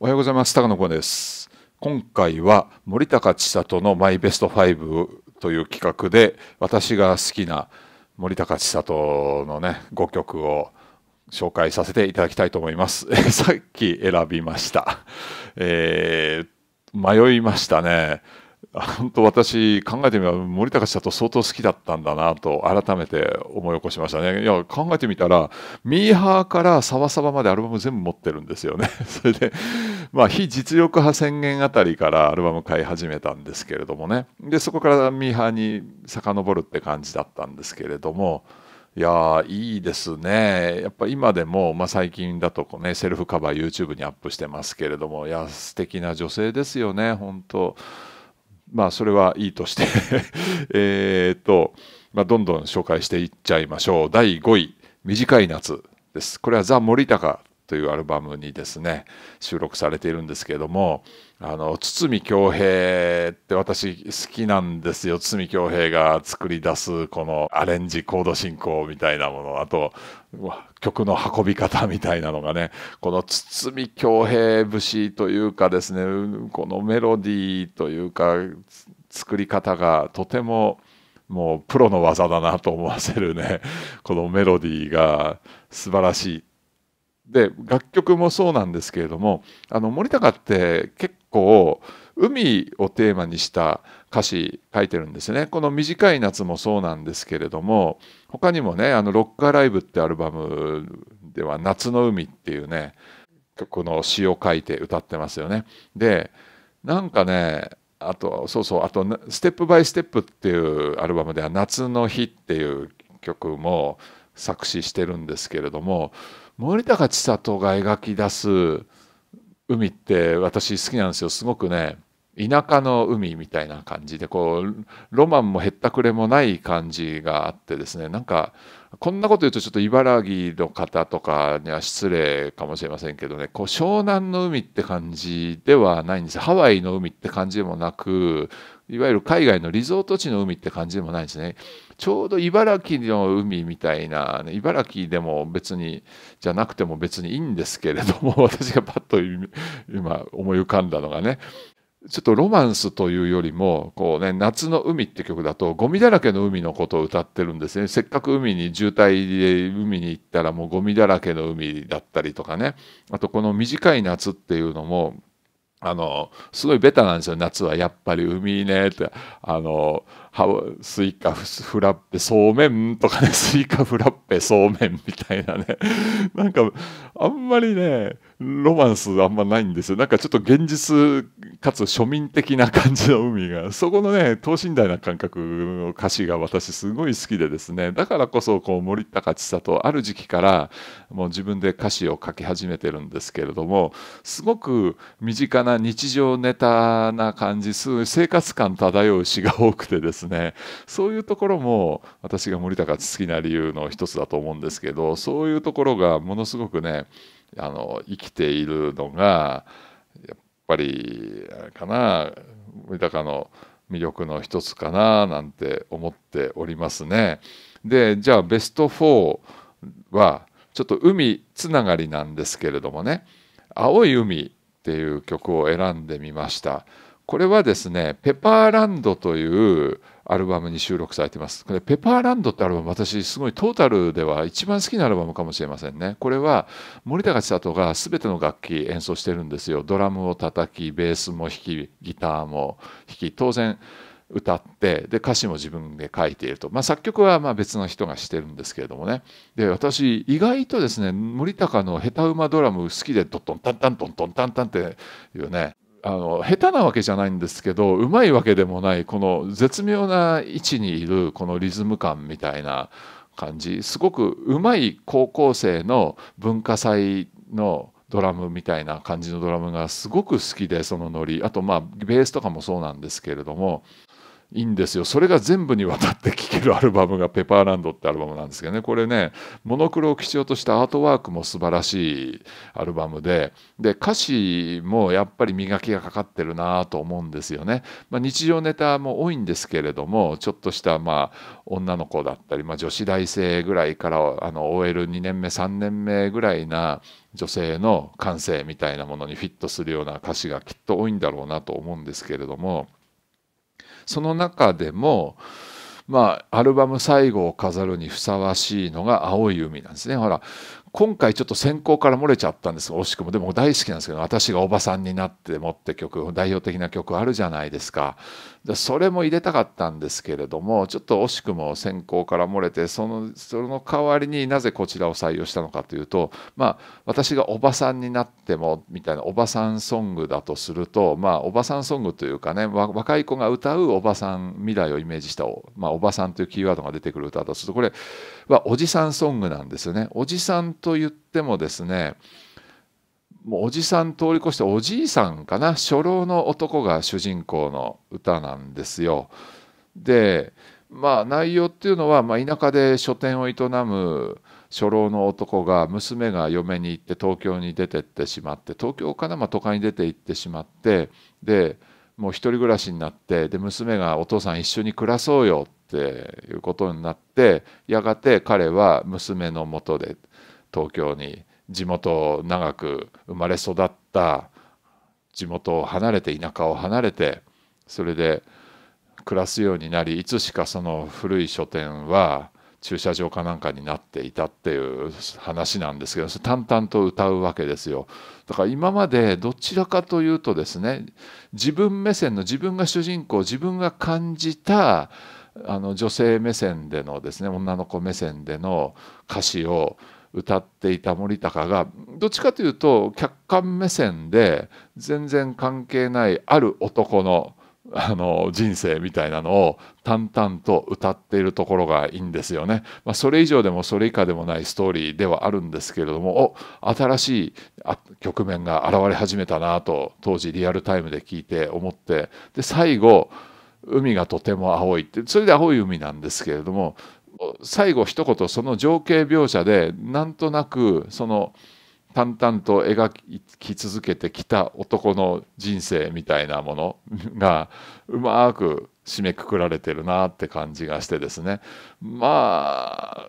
おはようございます高野子です今回は森高千里のマイベスト5という企画で私が好きな森高千里のね5曲を紹介させていただきたいと思います さっき選びました、えー、迷いましたね本当私考えてみれば森高社と相当好きだったんだなと改めて思い起こしましたねいや考えてみたらミーハーからサバサバまでアルバム全部持ってるんですよね それでまあ非実力派宣言あたりからアルバム買い始めたんですけれどもねでそこからミーハーに遡るって感じだったんですけれどもいやいいですね。やっぱ今でも、まあ、最近だとこう、ね、セルフカバー YouTube にアップしてますけれどもいや素敵な女性ですよね本当。まあそれはいいとして えっと、まあ、どんどん紹介していっちゃいましょう第5位短い夏ですこれはザ・森高というアルバムにですね収録されているんですけれどもあの堤恭平って私好きなんですよ堤恭平が作り出すこのアレンジコード進行みたいなものあと曲の運び方みたいなのがねこの堤恭平節というかですねこのメロディーというか作り方がとてももうプロの技だなと思わせるねこのメロディーが素晴らしいで楽曲もそうなんですけれどもあの森高って結構海をテーマにした歌詞書いてるんですねこの「短い夏」もそうなんですけれども他にもね「あのロッカーライブ」ってアルバムでは「夏の海」っていうねこの詩を書いて歌ってますよね。でなんかねあとそうそうあと「ステップバイステップ」っていうアルバムでは「夏の日」っていう曲も作詞してるんですけれども森高千里が描き出す海って私好きなんですよすごくね田舎の海みたいな感じでこうロマンもへったくれもない感じがあってですねなんかこんなこと言うとちょっと茨城の方とかには失礼かもしれませんけどねこう湘南の海って感じではないんですハワイの海って感じでもなくいわゆる海外のリゾート地の海って感じでもないんですね。ちょうど茨城の海みたいな茨城でも別にじゃなくても別にいいんですけれども 私がパッと今思い浮かんだのがねちょっとロマンスというよりもこう、ね「夏の海」って曲だとゴミだらけの海のことを歌ってるんですねせっかく海に渋滞で海に行ったらもうゴミだらけの海だったりとかねあとこの「短い夏」っていうのもあのすごいベタなんですよ夏はやっぱり海ねってあのスイカフラッペそうめんとかねスイカフラッペそうめんみたいなねなんかあんまりねロマンスあんまないんですよ。なんかちょっと現実かつ庶民的な感じの海が、そこのね、等身大な感覚の歌詞が私すごい好きでですね、だからこそこう森高千里、ある時期からもう自分で歌詞を書き始めてるんですけれども、すごく身近な日常ネタな感じ、す生活感漂う詩が多くてですね、そういうところも私が森高好きな理由の一つだと思うんですけど、そういうところがものすごくね、あの生きているのがやっぱりあれかな豊かの魅力の一つかななんて思っておりますね。でじゃあベスト4はちょっと海つながりなんですけれどもね「青い海」っていう曲を選んでみました。これはですねペパーランドというアルバムに収録されています。これ、ペパーランドってアルバム、私、すごいトータルでは一番好きなアルバムかもしれませんね。これは、森高千里が全ての楽器演奏してるんですよ。ドラムを叩き、ベースも弾き、ギターも弾き、当然、歌ってで歌詞も自分で書いていると、まあ、作曲はまあ別の人がしてるんですけれどもねで私意外とですね森高の下手馬ドラム好きでドットンタンタントントンタンタンっていうねあの下手なわけじゃないんですけどうまいわけでもないこの絶妙な位置にいるこのリズム感みたいな感じすごくうまい高校生の文化祭のドラムみたいな感じのドラムがすごく好きでそのノリあとまあベースとかもそうなんですけれどもいいんですよそれが全部にわたって聴けるアルバムが「ペパーランド」ってアルバムなんですけどねこれねモノクロを基調としたアートワークも素晴らしいアルバムでで歌詞もやっぱり磨きがかかってるなと思うんですよね、まあ、日常ネタも多いんですけれどもちょっとしたまあ女の子だったり、まあ、女子大生ぐらいからあの OL2 年目3年目ぐらいな女性の感性みたいなものにフィットするような歌詞がきっと多いんだろうなと思うんですけれども。その中でもまあアルバム最後を飾るにふさわしいのが「青い海」なんですね。ほら今回ちょっと先行から漏れちゃったんです惜しくもでも大好きなんですけど「私がおばさんになって持って曲代表的な曲あるじゃないですかでそれも入れたかったんですけれどもちょっと惜しくも選考から漏れてそのその代わりになぜこちらを採用したのかというとまあ私がおばさんになってもみたいなおばさんソングだとするとまあおばさんソングというかね若い子が歌うおばさん未来をイメージしたお,、まあ、おばさんというキーワードが出てくる歌だとするとこれはおじさんソングなんですよね。おじさんと言ってもですねもうおじさん通り越しておじいさんかな初老の男が主人公の歌なんですよ。でまあ内容っていうのは、まあ、田舎で書店を営む初老の男が娘が嫁に行って東京に出てってしまって東京からまあ都会に出て行ってしまってでもう一人暮らしになってで娘が「お父さん一緒に暮らそうよ」っていうことになってやがて彼は娘のもとで東京に地元長く生まれ育った地元を離れて田舎を離れてそれで暮らすようになりいつしかその古い書店は駐車場かなんかになっていたっていう話なんですけど淡々と歌うわけですよだから今までどちらかというとですね自分目線の自分が主人公自分が感じたあの女性目線でのですね女の子目線での歌詞を歌っていた森高がどっちかというと客観目線で全然関係ないある男のあの人生みたいなのを淡々と歌っているところがいいんですよね。まあ、それ以上でもそれ以下でもないストーリーではあるんですけれどもお新しい局面が現れ始めたなと当時リアルタイムで聞いて思ってで最後海がとても青いってそれで青い海なんですけれども最後一言その情景描写でなんとなくその淡々と描き続けてきた男の人生みたいなものがうまく締めくくられてるなって感じがしてですねまあ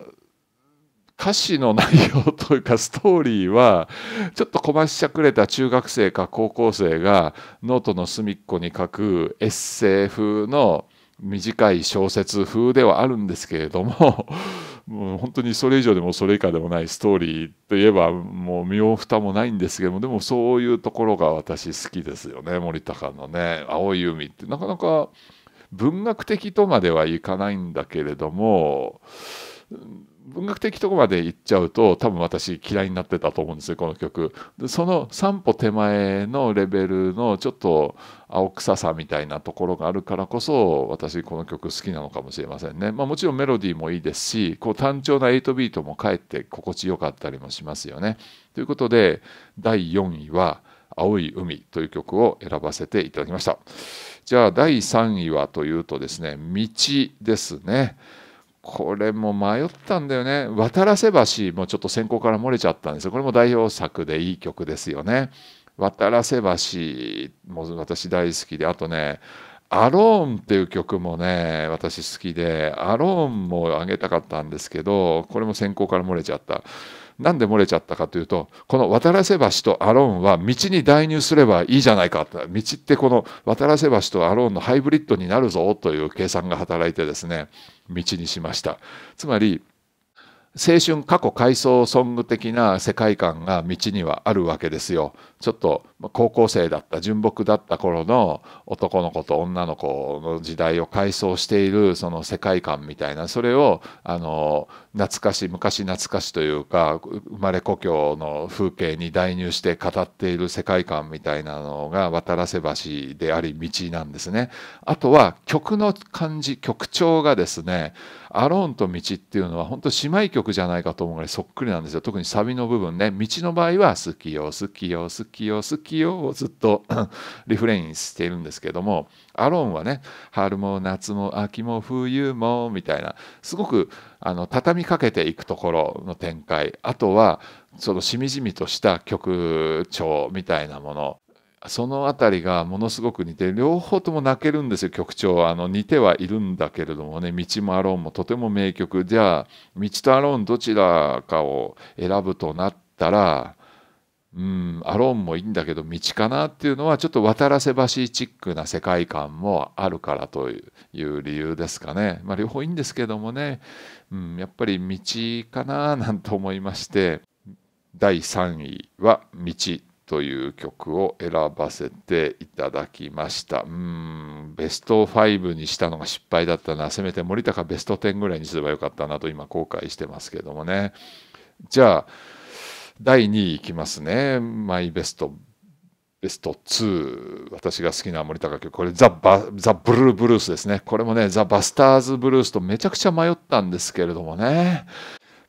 歌詞の内容というかストーリーはちょっとこましゃくれた中学生か高校生がノートの隅っこに書くエッセイ風の短い小説風ではあるんですけれども もう本当にそれ以上でもそれ以下でもないストーリーといえばもう身を蓋もないんですけどもでもそういうところが私好きですよね森高のね「青い海」ってなかなか文学的とまではいかないんだけれども文学的とこまで行っちゃうと多分私嫌いになってたと思うんですよこの曲その3歩手前のレベルのちょっと青臭さみたいなところがあるからこそ私この曲好きなのかもしれませんね、まあ、もちろんメロディーもいいですしこう単調な8ビートもかえって心地よかったりもしますよねということで第4位は「青い海」という曲を選ばせていただきましたじゃあ第3位はというとですね「道」ですねこれも迷ったんだよね。渡らせ橋もちょっと先行から漏れちゃったんですよ。これも代表作でいい曲ですよね。渡らせ橋も私大好きで、あとね、アローンっていう曲もね、私好きで、アローンもあげたかったんですけど、これも先行から漏れちゃった。なんで漏れちゃったかというとこの渡良瀬橋とアローンは道に代入すればいいじゃないか道ってこの渡良瀬橋とアローンのハイブリッドになるぞという計算が働いてですね道にしましたつまり青春過去回想ソング的な世界観が道にはあるわけですよちょっと高校生だった純朴だった頃の男の子と女の子の時代を回想しているその世界観みたいなそれをあの懐かし昔懐かしというか生まれ故郷の風景に代入して語っている世界観みたいなのが渡良瀬橋であり道なんですね。あとは曲の感じ曲調がですねアローンと道っていうのは本当姉妹曲じゃないかと思うぐらいそっくりなんですよ特にサビの部分ね道の場合は「好きよ好きよ好きよ好きよ」をずっとリフレインしているんですけどもアローンはね春も夏も秋も冬もみたいなすごくあの畳みかけていくところの展開あとはそのしみじみとした曲調みたいなものその辺りがものすごく似て両方とも泣けるんですよ曲調はあの似てはいるんだけれどもね「道もアローン」もとても名曲じゃあ「道とアローン」どちらかを選ぶとなったらうんアローンもいいんだけど道かなっていうのはちょっと渡らせ橋チックな世界観もあるからという理由ですかね、まあ、両方いいんですけどもね、うん、やっぱり道かななんて思いまして第3位は「道」という曲を選ばせていただきましたうんベスト5にしたのが失敗だったなせめて森高ベスト10ぐらいにすればよかったなと今後悔してますけどもねじゃあ第2位いきますねマイベストベスト2私が好きな森高曲これザ・バザ・ブルーブルースですねこれもねザ・バスターズ・ブルースとめちゃくちゃ迷ったんですけれどもね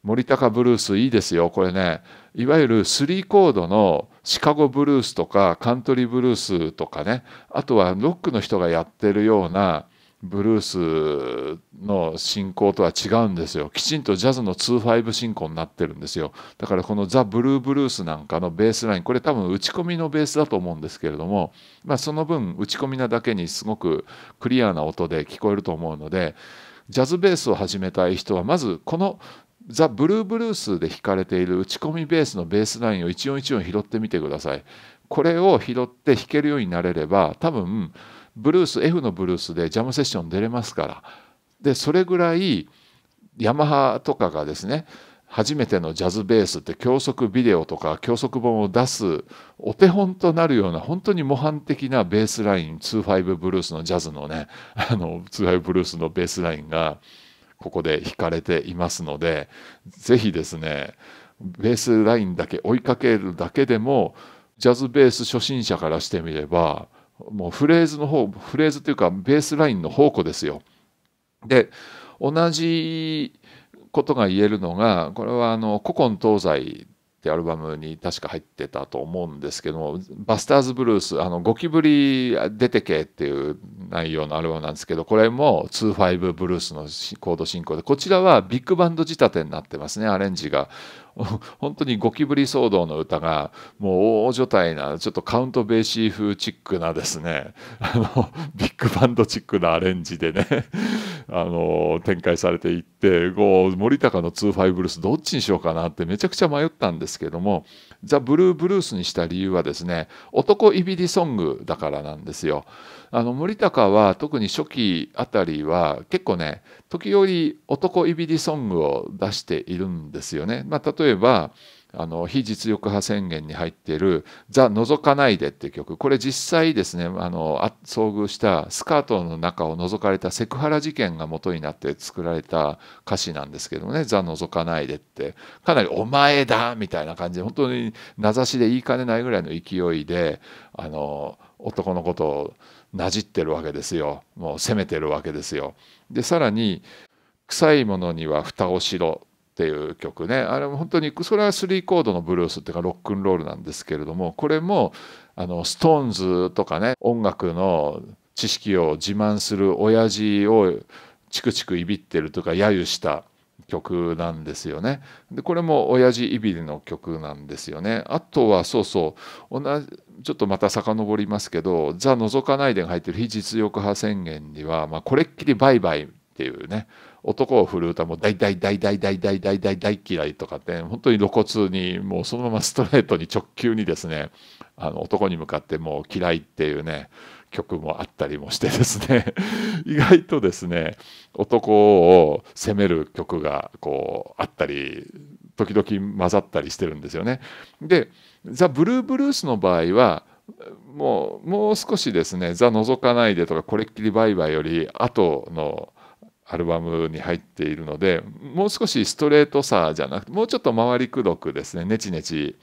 森高ブルースいいですよこれねいわゆる3コードのシカゴブルースとかカントリーブルースとかねあとはロックの人がやってるようなブルースの進行とは違うんですよきちんとジャズの2-5進行になってるんですよだからこのザ・ブルーブルースなんかのベースラインこれ多分打ち込みのベースだと思うんですけれども、まあ、その分打ち込みなだけにすごくクリアな音で聞こえると思うのでジャズベースを始めたい人はまずこのザ・ブルーブルースで弾かれている打ち込みベースのベースラインを一音一音拾ってみてください。これを拾って弾けるようになれれば多分ブルース F のブルースでジャムセッション出れますからでそれぐらいヤマハとかがですね初めてのジャズベースって教則ビデオとか教則本を出すお手本となるような本当に模範的なベースライン2-5ブルースのジャズのねあの2-5ブルースのベースラインがここで引かれていますのでぜひですねベースラインだけ追いかけるだけでもジャズベース初心者からしてみればもうフレーズの方フレーズというかベースラインの宝庫ですよ。で同じことが言えるのがこれはあの古今東西ってアルバムに確か入ってたと思うんですけどもバスターズ・ブルース「あのゴキブリ出てけ」っていう内容のアルバムなんですけどこれも2-5ブルースのコード進行でこちらはビッグバンド仕立てになってますねアレンジが 本当にゴキブリ騒動の歌がもう大所帯なちょっとカウントベーシー風チックなですね あのビッグバンドチックなアレンジでね あの展開されていってこう森高の2-5ブルースどっちにしようかなってめちゃくちゃ迷ったんですけどもザ・ブルーブルースにした理由はですね男いびりソングだからなんですよ。あの森高は特に初期あたりは結構ね時折男いびりソングを出しているんですよね。まあ、例えばあの非実力派宣言に入っている「ザ・覗かないで」っていう曲これ実際ですねあの遭遇したスカートの中を覗かれたセクハラ事件が元になって作られた歌詞なんですけどもね「ザ・覗かないで」ってかなり「お前だ!」みたいな感じで本当に名指しで言いかねないぐらいの勢いであの男のことをなじってるわけですよもう責めてるわけですよ。でさらに「臭いものには蓋をしろ」っていう曲ねあれも本当にそれは3コードのブルースっていうかロックンロールなんですけれどもこれもあのストーンズとかね音楽の知識を自慢する親父をチクチクいびってるとか揶揄した曲なんですよね。でこれも親父いびりの曲なんですよね。あとはそうそう同じちょっとまた遡りますけど「ザ・覗かないで」が入ってる「非実力派宣言」には、まあ、これっきり売買っていうね男を振る歌も大大大大大大大大大嫌いとかって本当に露骨にもうそのままストレートに直球にですねあの男に向かってもう嫌いっていうね曲もあったりもしてですね 意外とですね男を責める曲がこうあったり時々混ざったりしてるんですよね。でザ・ブルーブルースの場合はもうもう少しですね「ザ・覗かないで」とか「これっきりバイバイ」より後のアルバムに入っているのでもう少しストレートさじゃなくてもうちょっと回りくどくですねネチネチ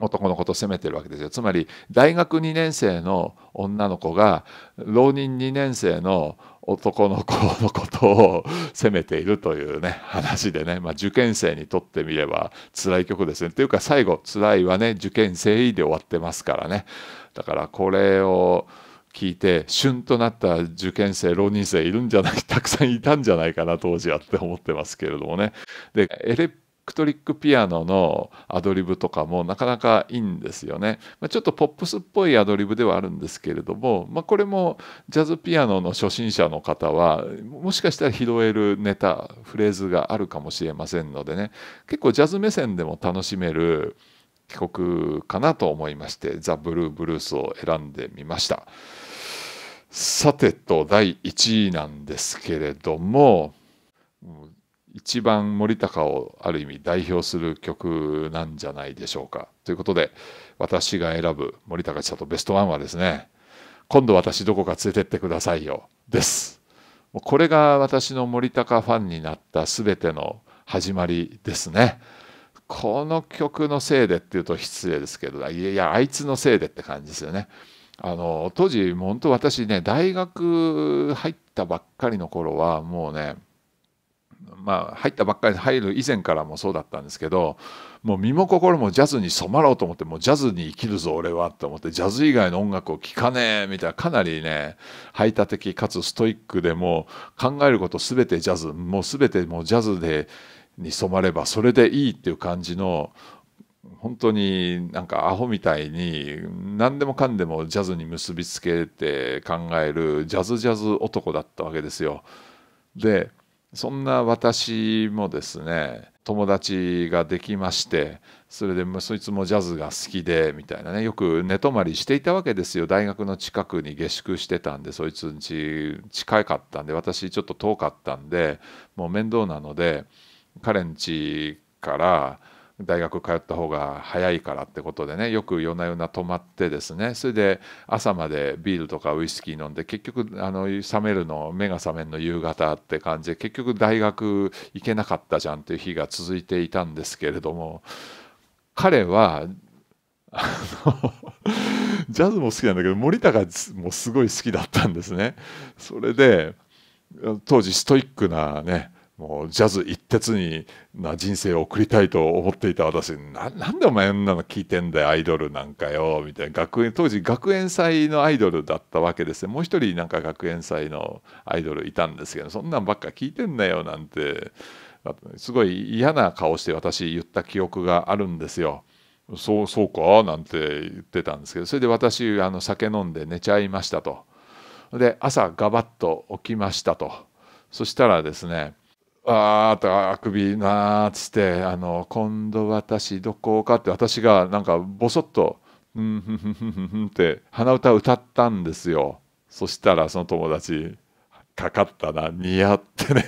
男のことを責めてるわけですよつまり大学2年生の女の子が浪人2年生の男の子のことを責めているというね話でね、まあ、受験生にとってみれば辛い曲ですねというか最後「辛いはね受験生」で終わってますからねだからこれを聞いて旬となった受験生浪人生いるんじゃないたくさんいたんじゃないかな当時はって思ってますけれどもね。でエレクトリックピアノのアドリブとかもなかなかいいんですよね。まあ、ちょっとポップスっぽいアドリブではあるんですけれども、まあ、これもジャズピアノの初心者の方はもしかしたら拾えるネタフレーズがあるかもしれませんのでね結構ジャズ目線でも楽しめる帰国かなと思いまして「ザ・ブルー・ブルース」を選んでみました。さてと第1位なんですけれども一番森高をある意味代表する曲なんじゃないでしょうか。ということで私が選ぶ森高千里ベストワンはですね今度私どこか連れてってくださいよです。これが私の森高ファンになった全ての始まりですね。この曲のせいでっていうと失礼ですけどいやいやあいつのせいでって感じですよね。あの当時本当私ね大学入ったばっかりの頃はもうねまあ、入ったばっかり入る以前からもそうだったんですけどもう身も心もジャズに染まろうと思ってもうジャズに生きるぞ俺はと思ってジャズ以外の音楽を聴かねえみたいなかなりね排他的かつストイックでも考えること全てジャズもう全てもうジャズでに染まればそれでいいっていう感じの本当になんかアホみたいに何でもかんでもジャズに結びつけて考えるジャズジャズ男だったわけですよ。でそんな私もですね友達ができましてそれでそいつもジャズが好きでみたいなねよく寝泊まりしていたわけですよ大学の近くに下宿してたんでそいつんち近かったんで私ちょっと遠かったんでもう面倒なので彼んちから大学通った方が早いからってことでねよく夜な夜な泊まってですねそれで朝までビールとかウイスキー飲んで結局あの冷めるの目が覚めるの夕方って感じで結局大学行けなかったじゃんっていう日が続いていたんですけれども彼は ジャズも好きなんだけど森高もすごい好きだったんですね。それで当時ストイックなねもうジャズ一徹にな人生を送りたいと思っていた私ななんでお前んなの聞いてんだよアイドルなんかよみたいな学園当時学園祭のアイドルだったわけですねもう一人なんか学園祭のアイドルいたんですけどそんなんばっか聞いてんだよなんてすごい嫌な顔して私言った記憶があるんですよ。そうそうかなんて言ってたんですけどそれで私あの酒飲んで寝ちゃいましたと。で朝ガバッと起きましたと。そしたらですねあーとあくびなっつってあの今度私どこかって私がなんかぼそっと「うんふんふんふんふん」って鼻歌歌ったんですよそしたらその友達かかったな似合ってね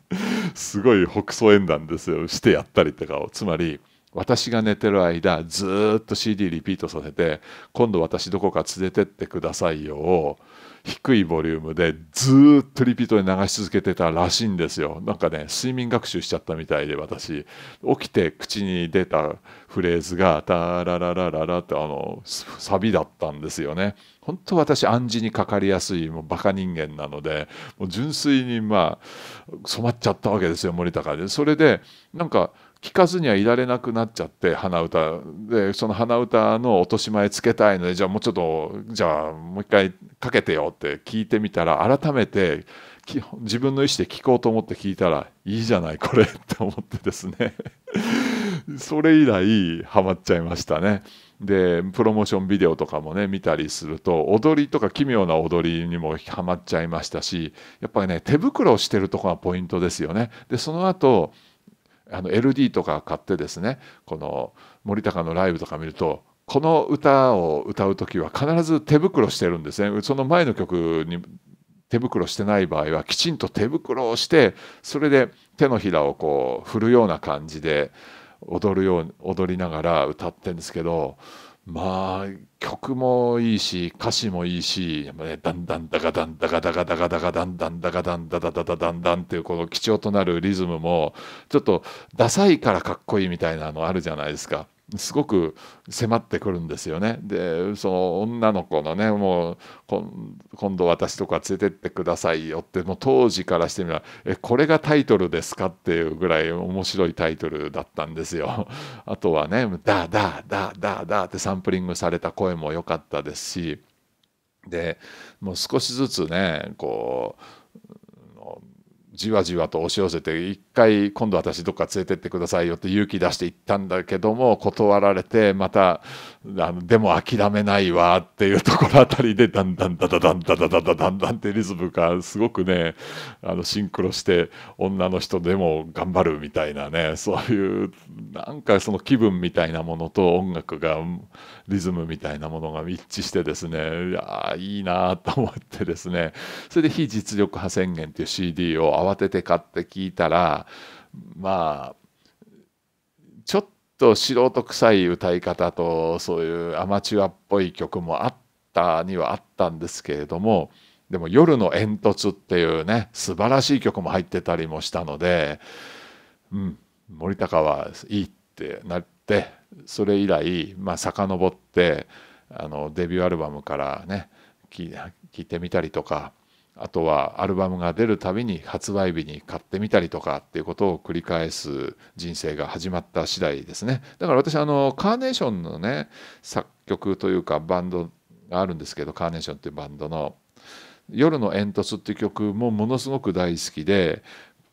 すごい北総演談ですよしてやったりとかをつまり私が寝てる間ずっと CD リピートさせて今度私どこか連れてってくださいよを低いボリュームでずっとリピートで流し続けてたらしいんですよなんかね睡眠学習しちゃったみたいで私起きて口に出たフレーズが「タラララララ」ってあのサビだったんですよね本当私暗示にかかりやすいもうバカ人間なのでもう純粋にまあ染まっちゃったわけですよ森高でそれでなんか聞かずにはいられなくなっちゃって鼻歌でその鼻歌の落とし前つけたいのでじゃあもうちょっとじゃあもう一回かけてよって聞いてみたら改めて自分の意思で聞こうと思って聞いたらいいじゃないこれって思ってですね それ以来ハマっちゃいましたね。でプロモーションビデオとかもね見たりすると踊りとか奇妙な踊りにもハマっちゃいましたしやっぱりね手袋をしてるとこがポイントですよね。でその後あの LD とか買ってですねこの森高のライブとか見るとこの歌を歌う時は必ず手袋してるんですねその前の曲に手袋してない場合はきちんと手袋をしてそれで手のひらをこう振るような感じで踊るよう踊りながら歌ってんですけどまあ曲もいいし歌詞もいいしだんだんだがだんだがだがだがだがだんだんだがだんだだだだだんだんっていうこの基調となるリズムもちょっとダサいからかっこいいみたいなのあるじゃないですか。すごく迫ってくるんですよね。でその女の子のねもう今度私とか連れてってくださいよってもう当時からしてみればえこれがタイトルですかっていうぐらい面白いタイトルだったんですよ。あとはね「ダーダーダーダーダー」ってサンプリングされた声も良かったですしでもう少しずつねこうじわじわと押し寄せて一回今度私どっか連れてってくださいよって勇気出して行ったんだけども断られてまたあのでも諦めないわっていうところあたりでだんだんだだだんだだだだだんだんってリズムがすごくねあのシンクロして女の人でも頑張るみたいなねそういうなんかその気分みたいなものと音楽がリズムみたいなものが一致してですねいやいいなと思ってですねそれで「非実力派宣言」っていう CD を慌てて買って聞いたらまあちょっと素人臭い歌い方とそういうアマチュアっぽい曲もあったにはあったんですけれどもでも「夜の煙突」っていうね素晴らしい曲も入ってたりもしたのでうん森高はいいってなって。それ以来まあ遡ってあのデビューアルバムからね聴いてみたりとかあとはアルバムが出るたびに発売日に買ってみたりとかっていうことを繰り返す人生が始まった次第ですねだから私あのカーネーションのね作曲というかバンドがあるんですけどカーネーションっていうバンドの「夜の煙突」っていう曲もものすごく大好きで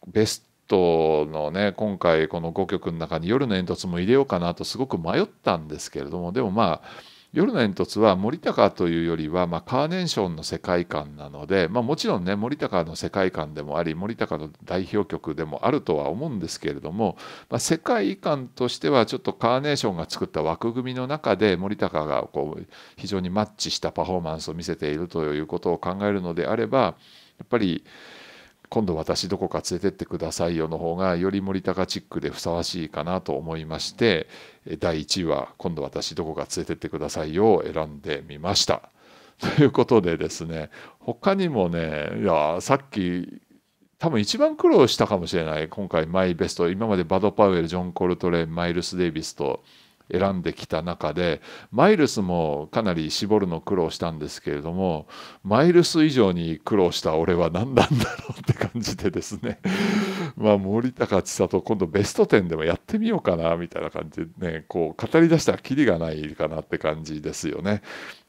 ベストのね今回この5曲の中に「夜の煙突」も入れようかなとすごく迷ったんですけれどもでもまあ夜の煙突は森高というよりは、まあ、カーネーションの世界観なので、まあ、もちろんね森高の世界観でもあり森高の代表曲でもあるとは思うんですけれども、まあ、世界観としてはちょっとカーネーションが作った枠組みの中で森高がこう非常にマッチしたパフォーマンスを見せているということを考えるのであればやっぱり今度私どこか連れてってくださいよの方がより森高チックでふさわしいかなと思いまして第1位は今度私どこか連れてってくださいよを選んでみました。ということでですね他にもねいやさっき多分一番苦労したかもしれない今回マイベスト今までバド・パウエルジョン・コルトレンマイルス・デイビスと選んできた中でマイルスもかなり絞るの苦労したんですけれどもマイルス以上に苦労した俺は何なんだろうって感じでですね まあ森高千里今度ベスト10でもやってみようかなみたいな感じでねこう語り出したらきりがないかなって感じですよね。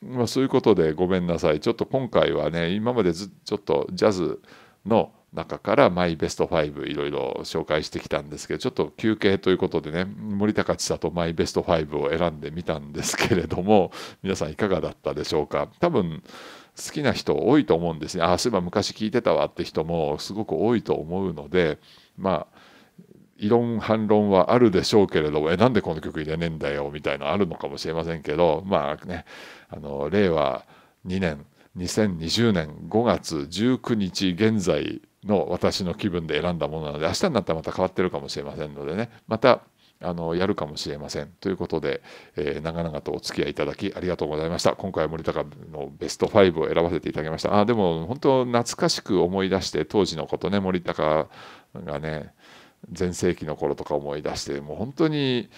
まあ、そういうことでごめんなさいちょっと今回はね今までずちょっとジャズの中からマイベスト5いろいろ紹介してきたんですけどちょっと休憩ということでね森高千里マイベスト5を選んでみたんですけれども皆さんいかがだったでしょうか多分好きな人多いと思うんですねああそういえば昔聞いてたわって人もすごく多いと思うのでまあ異論反論はあるでしょうけれどもえなんでこの曲入れねえんだよみたいなあるのかもしれませんけどまあねあの令和2年2020年5月19日現在の私の気分で選んだものなので明日になったらまた変わってるかもしれませんのでねまたあのやるかもしれませんということで、えー、長々とお付き合いいただきありがとうございました今回は森高のベスト5を選ばせていただきましたあでも本当懐かしく思い出して当時のことね森高がね全盛期の頃とか思い出してもう本当に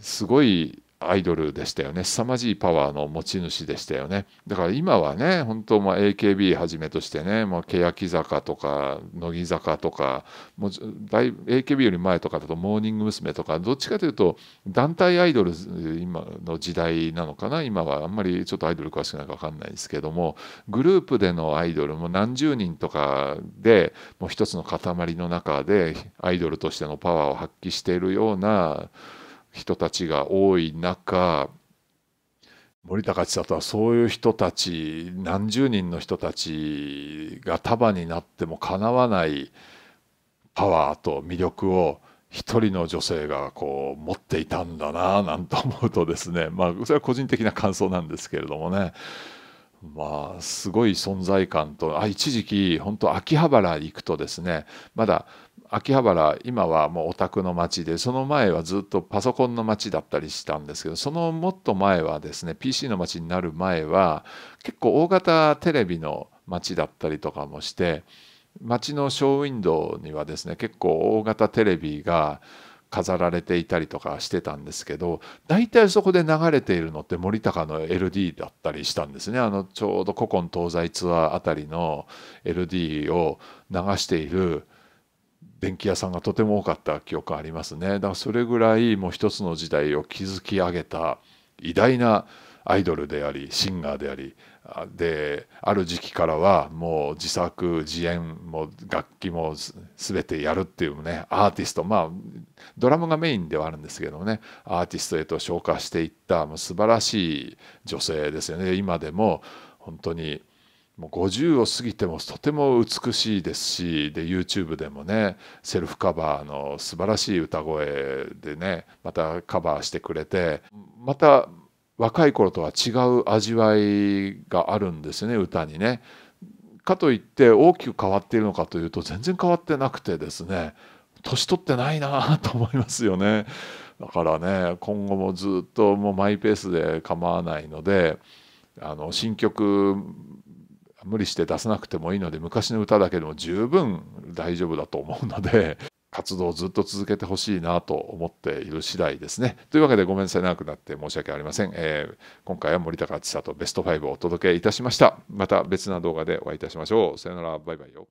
すごいアイドルでしたよね凄まじいパワーの持ち主でしたよねだから今はね本当ま AKB はじめとしてね、まあ、欅坂とか乃木坂とかもうだい AKB より前とかだとモーニング娘。とかどっちかというと団体アイドル今の時代なのかな今はあんまりちょっとアイドル詳しくないか分かんないですけどもグループでのアイドルも何十人とかでもう一つの塊の中でアイドルとしてのパワーを発揮しているような人たちが多い中森高千里はそういう人たち何十人の人たちが束になってもかなわないパワーと魅力を一人の女性がこう持っていたんだななんて思うとですね まあそれは個人的な感想なんですけれどもねまあすごい存在感とあ一時期本当秋葉原行くとですねまだ秋葉原今はもうオタクの街でその前はずっとパソコンの街だったりしたんですけどそのもっと前はですね PC の街になる前は結構大型テレビの街だったりとかもして街のショーウィンドウにはですね結構大型テレビが飾られていたりとかしてたんですけど大体そこで流れているのって森高の LD だったりしたんですねあのちょうど古今東西ツアーあたりの LD を流している電気屋さんがとても多かった記憶ありますねだからそれぐらいもう一つの時代を築き上げた偉大なアイドルでありシンガーでありである時期からはもう自作自演も楽器も全てやるっていうねアーティストまあドラムがメインではあるんですけどもねアーティストへと昇華していったもう素晴らしい女性ですよね今でも本当にもう50を過ぎてもとても美しいですしで YouTube でもねセルフカバーの素晴らしい歌声でねまたカバーしてくれてまた若い頃とは違う味わいがあるんですよね歌にね。かといって大きく変わっているのかというと全然変わってなくてですね年取ってないなと思いますよね。だからね今後もずっともうマイペースで構わないのであの新曲無理して出さなくてもいいので昔の歌だけでも十分大丈夫だと思うので 活動をずっと続けてほしいなと思っている次第ですね。というわけでごめんなさい長くなって申し訳ありません。えー、今回は森高千里ベスト5をお届けいたしました。また別な動画でお会いいたしましょう。さよならバイバイよ。